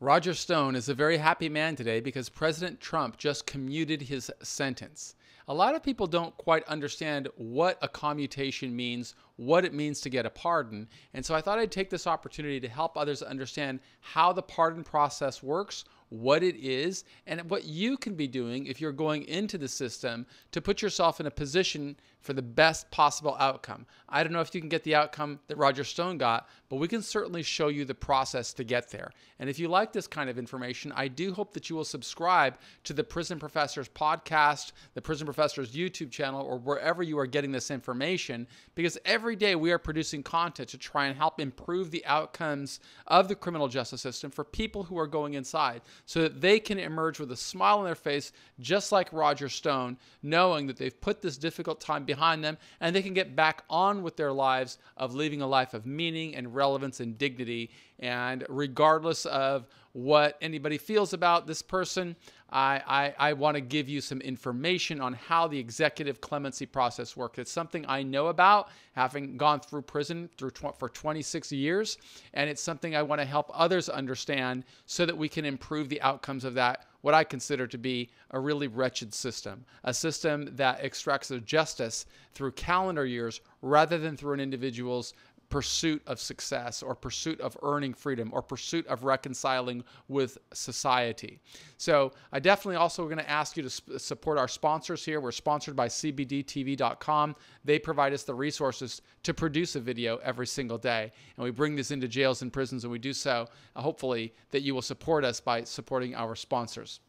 Roger Stone is a very happy man today because President Trump just commuted his sentence. A lot of people don't quite understand what a commutation means, what it means to get a pardon, and so I thought I'd take this opportunity to help others understand how the pardon process works, what it is, and what you can be doing if you're going into the system to put yourself in a position for the best possible outcome. I don't know if you can get the outcome that Roger Stone got, but we can certainly show you the process to get there. And if you like this kind of information, I do hope that you will subscribe to the Prison Professors podcast, the Prison Professors YouTube channel, or wherever you are getting this information, because every day we are producing content to try and help improve the outcomes of the criminal justice system for people who are going inside so that they can emerge with a smile on their face, just like Roger Stone, knowing that they've put this difficult time behind them and they can get back on with their lives of living a life of meaning and relevance and dignity and regardless of what anybody feels about this person, I, I, I want to give you some information on how the executive clemency process works. It's something I know about, having gone through prison through tw- for 26 years, and it's something I want to help others understand so that we can improve the outcomes of that what I consider to be a really wretched system, a system that extracts justice through calendar years rather than through an individual's pursuit of success or pursuit of earning freedom or pursuit of reconciling with society. So I definitely also going to ask you to support our sponsors here. We're sponsored by cbdtv.com. They provide us the resources to produce a video every single day. And we bring this into jails and prisons and we do so hopefully that you will support us by supporting our sponsors.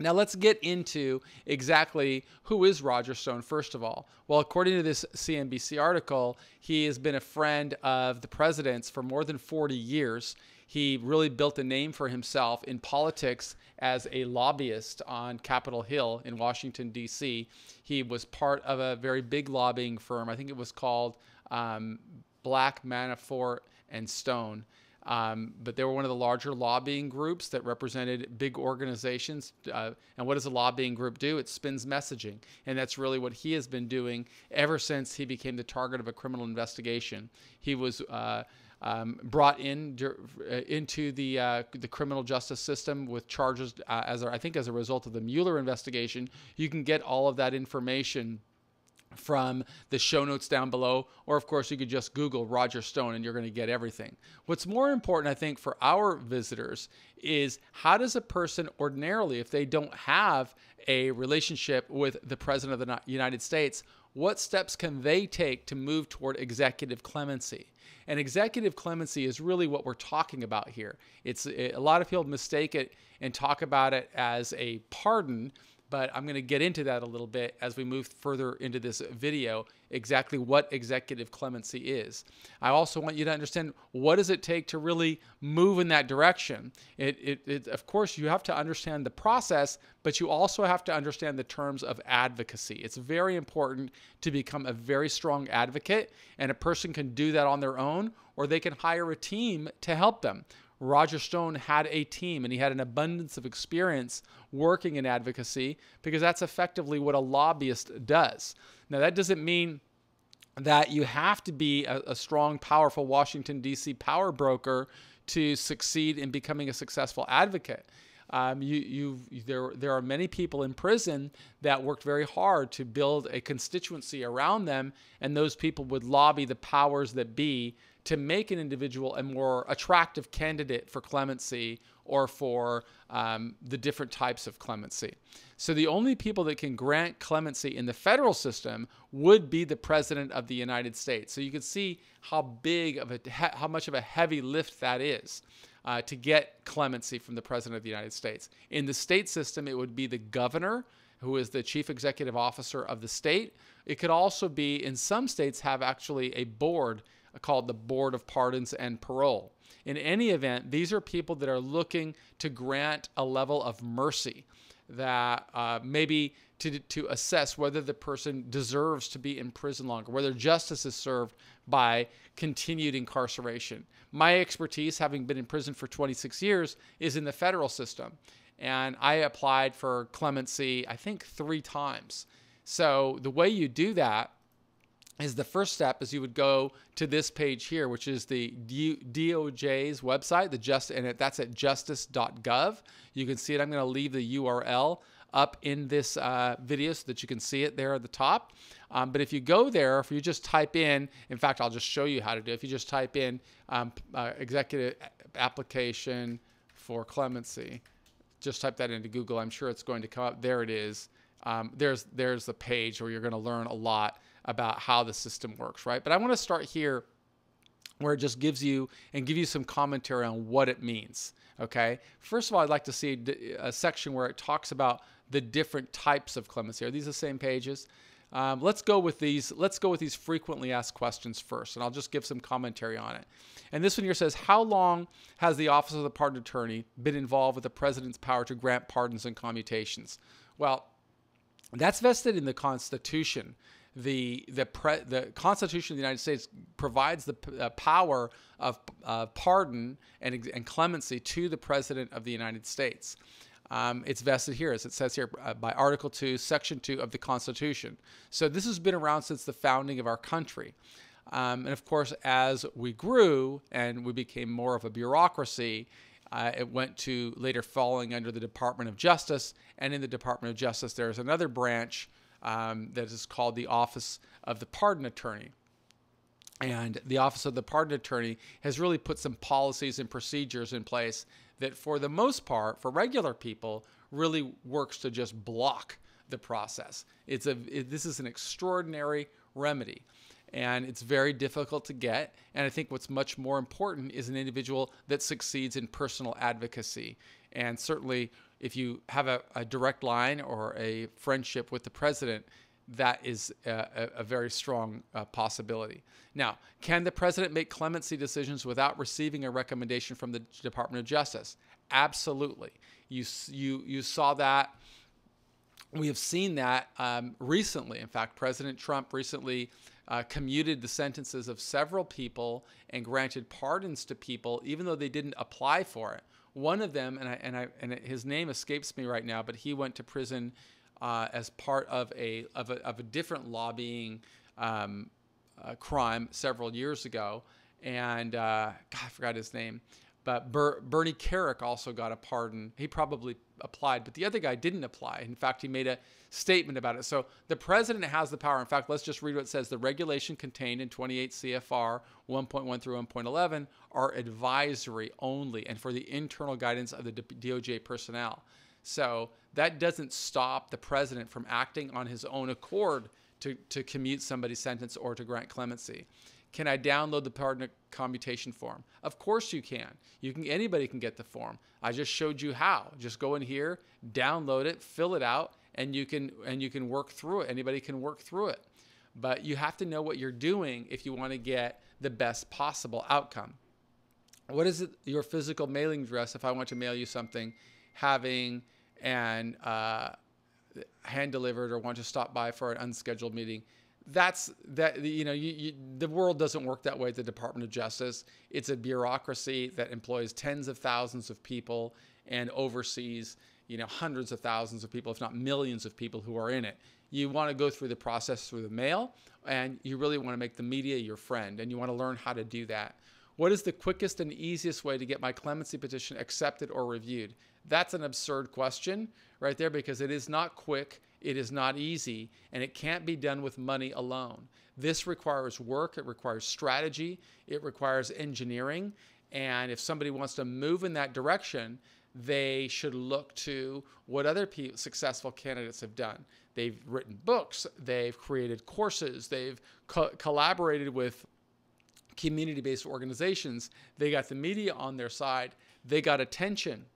Now, let's get into exactly who is Roger Stone, first of all. Well, according to this CNBC article, he has been a friend of the president's for more than 40 years. He really built a name for himself in politics as a lobbyist on Capitol Hill in Washington, D.C. He was part of a very big lobbying firm. I think it was called um, Black, Manafort, and Stone. Um, but they were one of the larger lobbying groups that represented big organizations. Uh, and what does a lobbying group do? It spins messaging. And that's really what he has been doing ever since he became the target of a criminal investigation. He was. Uh, um, brought in uh, into the uh, the criminal justice system with charges uh, as a, I think as a result of the Mueller investigation. You can get all of that information from the show notes down below. Or, of course, you could just Google Roger Stone and you're going to get everything. What's more important, I think, for our visitors is how does a person ordinarily, if they don't have a relationship with the President of the United States, what steps can they take to move toward executive clemency? And executive clemency is really what we're talking about here. It's a lot of people mistake it and talk about it as a pardon, but I'm going to get into that a little bit as we move further into this video, exactly what executive clemency is. I also want you to understand what does it take to really move in that direction. It, it, it, of course, you have to understand the process, but you also have to understand the terms of advocacy. It's very important to become a very strong advocate, and a person can do that on their own, or they can hire a team to help them. Roger Stone had a team and he had an abundance of experience working in advocacy because that's effectively what a lobbyist does. Now, that doesn't mean that you have to be a, a strong, powerful Washington, D.C. power broker to succeed in becoming a successful advocate. Um, you, there, there are many people in prison that worked very hard to build a constituency around them, and those people would lobby the powers that be to make an individual a more attractive candidate for clemency or for um, the different types of clemency. So the only people that can grant clemency in the federal system would be the president of the United States. So you can see how big of a how much of a heavy lift that is. Uh, to get clemency from the president of the United States. In the state system, it would be the governor who is the chief executive officer of the state. It could also be, in some states, have actually a board called the Board of Pardons and Parole. In any event, these are people that are looking to grant a level of mercy that uh, maybe to, to assess whether the person deserves to be in prison longer, whether justice is served by continued incarceration. My expertise, having been in prison for 26 years, is in the federal system. And I applied for clemency, I think, three times. So the way you do that is the first step is you would go to this page here, which is the DOJ's website, the just and that's at justice.gov. You can see it. I'm going to leave the URL up in this uh, video so that you can see it there at the top. Um, but if you go there, if you just type in, in fact, I'll just show you how to do it. If you just type in um, uh, executive application for clemency, just type that into Google. I'm sure it's going to come up. There it is. Um, there's there's the page where you're going to learn a lot about how the system works, right? But I want to start here where it just gives you and give you some commentary on what it means. Okay. First of all, I'd like to see a, section where it talks about the different types of clemency. Are these the same pages? Um, let's go with these. Let's go with these frequently asked questions first, and I'll just give some commentary on it. And this one here says, "How long has the Office of the Pardon Attorney been involved with the President's power to grant pardons and commutations?" Well, that's vested in the Constitution, the the, pre, the Constitution of the United States provides the uh, power of uh, pardon and, and clemency to the President of the United States. Um, it's vested here, as it says here, uh, by Article 2, Section 2 of the Constitution. So this has been around since the founding of our country. Um, and of course, as we grew and we became more of a bureaucracy, uh, it went to later falling under the Department of Justice. And in the Department of Justice, there's another branch um, that is called the Office of the Pardon Attorney. And the Office of the Pardon Attorney has really put some policies and procedures in place that, for the most part, for regular people, really works to just block the process. It's a, it, this is an extraordinary remedy and it's very difficult to get. And I think what's much more important is an individual that succeeds in personal advocacy. And certainly if you have a, a direct line or a friendship with the president, that is a, a very strong uh, possibility. Now, can the president make clemency decisions without receiving a recommendation from the Department of Justice? Absolutely. You, you, you saw that. We have seen that um, recently. In fact, President Trump recently uh, commuted the sentences of several people and granted pardons to people, even though they didn't apply for it. One of them, and I, and I, and his name escapes me right now, but he went to prison uh, as part of a, of a, of a different lobbying um, uh, crime several years ago. And uh, God, I forgot his name. But Ber- Bernie Carrick also got a pardon. He probably applied, but the other guy didn't apply. In fact, he made a statement about it. So the president has the power. In fact, let's just read what it says. The regulation contained in 28 CFR 1.1 through 1.11 are advisory only and for the internal guidance of the DOJ personnel. So that doesn't stop the president from acting on his own accord to, to commute somebody's sentence or to grant clemency. Can I download the partner commutation form? Of course you can. You can anybody can get the form. I just showed you how. Just go in here, download it, fill it out, and you can and you can work through it. Anybody can work through it. But you have to know what you're doing if you want to get the best possible outcome. What is it your physical mailing address if I want to mail you something having and uh, hand delivered or want to stop by for an unscheduled meeting? that's that you know you, you, the world doesn't work that way at the department of justice it's a bureaucracy that employs tens of thousands of people and oversees you know hundreds of thousands of people if not millions of people who are in it you want to go through the process through the mail and you really want to make the media your friend and you want to learn how to do that what is the quickest and easiest way to get my clemency petition accepted or reviewed that's an absurd question right there because it is not quick it is not easy, and it can't be done with money alone. This requires work, it requires strategy, it requires engineering. And if somebody wants to move in that direction, they should look to what other successful candidates have done. They've written books, they've created courses, they've co- collaborated with community based organizations. They got the media on their side, they got attention.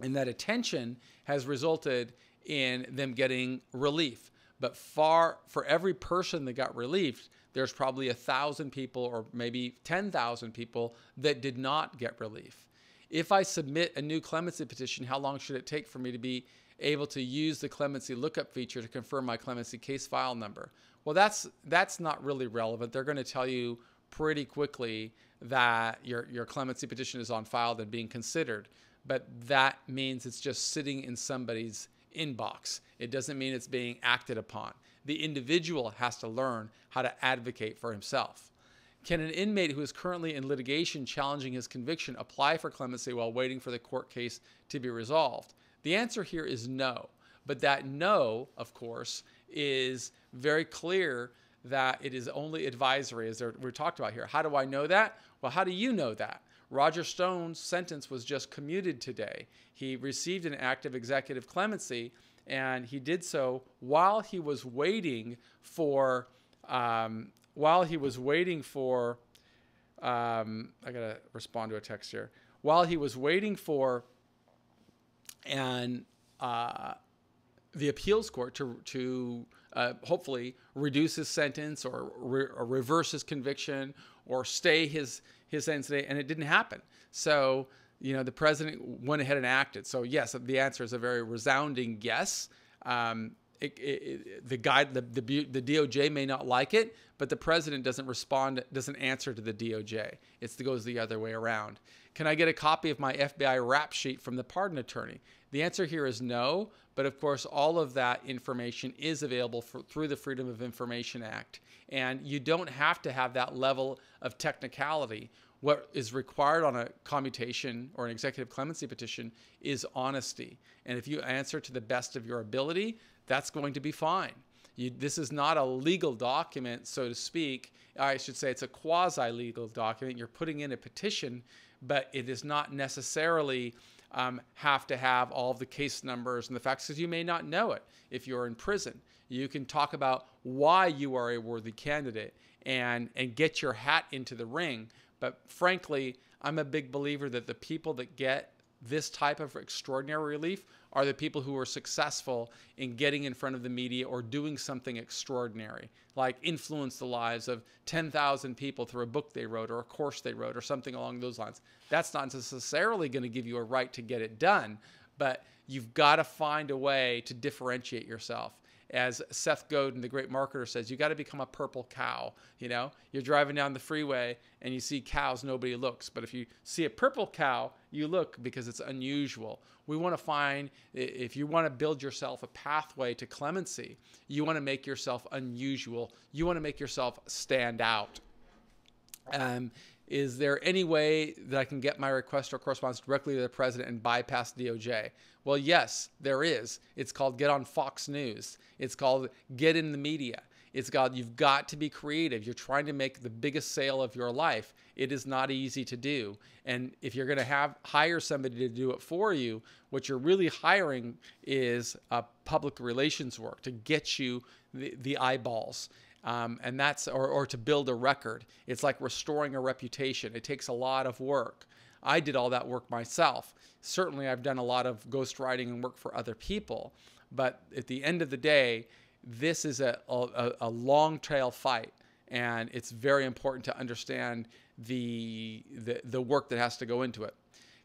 And that attention has resulted in them getting relief. But far for every person that got relieved, there's probably a thousand people or maybe 10,000 people that did not get relief. If I submit a new clemency petition, how long should it take for me to be able to use the clemency lookup feature to confirm my clemency case file number? Well, that's that's not really relevant. They're going to tell you pretty quickly that your your clemency petition is on file and being considered, but that means it's just sitting in somebody's inbox. It doesn't mean it's being acted upon. The individual has to learn how to advocate for himself. Can an inmate who is currently in litigation challenging his conviction apply for clemency while waiting for the court case to be resolved? The answer here is no. But that no, of course, is very clear that it is only advisory, as we talked about here. How do I know that? Well, how do you know that? Roger Stone's sentence was just commuted today. He received an act of executive clemency, and he did so while he was waiting for um, while he was waiting for um, I gotta respond to a text here. While he was waiting for an uh, the appeals court to to uh, hopefully reduce his sentence or, re or, reverse his conviction or stay his his sentence, and it didn't happen. So you know the president went ahead and acted. So yes, the answer is a very resounding yes. Um, it, it, it, the guide the, the the DOJ may not like it, but the president doesn't respond doesn't answer to the DOJ. It goes the other way around. Can I get a copy of my FBI rap sheet from the pardon attorney? The answer here is no, but of course, all of that information is available for, through the Freedom of Information Act. And you don't have to have that level of technicality. What is required on a commutation or an executive clemency petition is honesty. And if you answer to the best of your ability, that's going to be fine. You, this is not a legal document, so to speak. I should say it's a quasi legal document. You're putting in a petition but it is not necessarily um, have to have all the case numbers and the facts because you may not know it if you're in prison. You can talk about why you are a worthy candidate and and get your hat into the ring. But frankly, I'm a big believer that the people that get this type of extraordinary relief are the people who are successful in getting in front of the media or doing something extraordinary, like influence the lives of 10,000 people through a book they wrote or a course they wrote or something along those lines. That's not necessarily going to give you a right to get it done, but you've got to find a way to differentiate yourself as Seth Godin, the great marketer, says, you got to become a purple cow. You know, you're driving down the freeway and you see cows, nobody looks. But if you see a purple cow, you look because it's unusual. We want to find, if you want to build yourself a pathway to clemency, you want to make yourself unusual. You want to make yourself stand out. Um, is there any way that I can get my request or correspondence directly to the president and bypass DOJ? Well, yes, there is. It's called get on Fox News. It's called get in the media. It's called you've got to be creative. You're trying to make the biggest sale of your life. It is not easy to do. And if you're going to have hire somebody to do it for you, what you're really hiring is a uh, public relations work to get you the, the eyeballs um, and that's, or, or to build a record. It's like restoring a reputation. It takes a lot of work. I did all that work myself. Certainly, I've done a lot of ghostwriting and work for other people. But at the end of the day, this is a, a, a long trail fight. And it's very important to understand the, the, the work that has to go into it.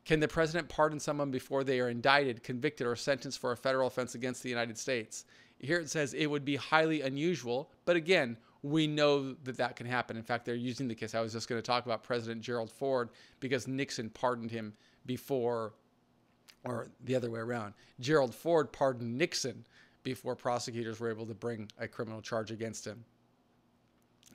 Can the president pardon someone before they are indicted, convicted, or sentenced for a federal offense against the United States? Here it says it would be highly unusual, but again, we know that that can happen. In fact, they're using the kiss. I was just going to talk about President Gerald Ford because Nixon pardoned him before, or the other way around. Gerald Ford pardoned Nixon before prosecutors were able to bring a criminal charge against him.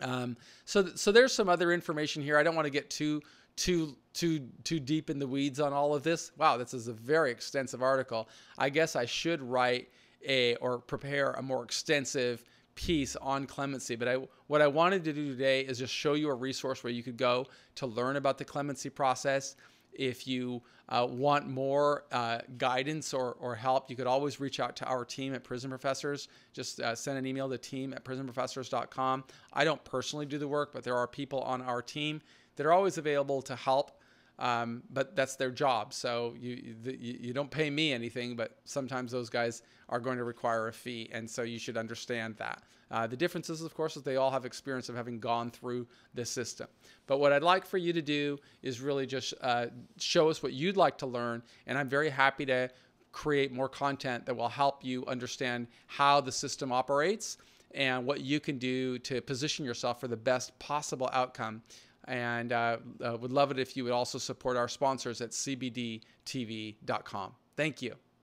Um, so, th- so there's some other information here. I don't want to get too, too, too, too deep in the weeds on all of this. Wow, this is a very extensive article. I guess I should write a or prepare a more extensive piece on clemency. But I, what I wanted to do today is just show you a resource where you could go to learn about the clemency process. If you uh, want more uh, guidance or, or help, you could always reach out to our team at Prison Professors. Just uh, send an email to team at prisonprofessors.com. I don't personally do the work, but there are people on our team that are always available to help um, but that's their job. So you, you, you don't pay me anything, but sometimes those guys are going to require a fee, and so you should understand that. Uh, the difference is, of course, that they all have experience of having gone through this system. But what I'd like for you to do is really just uh, show us what you'd like to learn, and I'm very happy to create more content that will help you understand how the system operates and what you can do to position yourself for the best possible outcome and uh, uh, would love it if you would also support our sponsors at cbdtv.com. Thank you.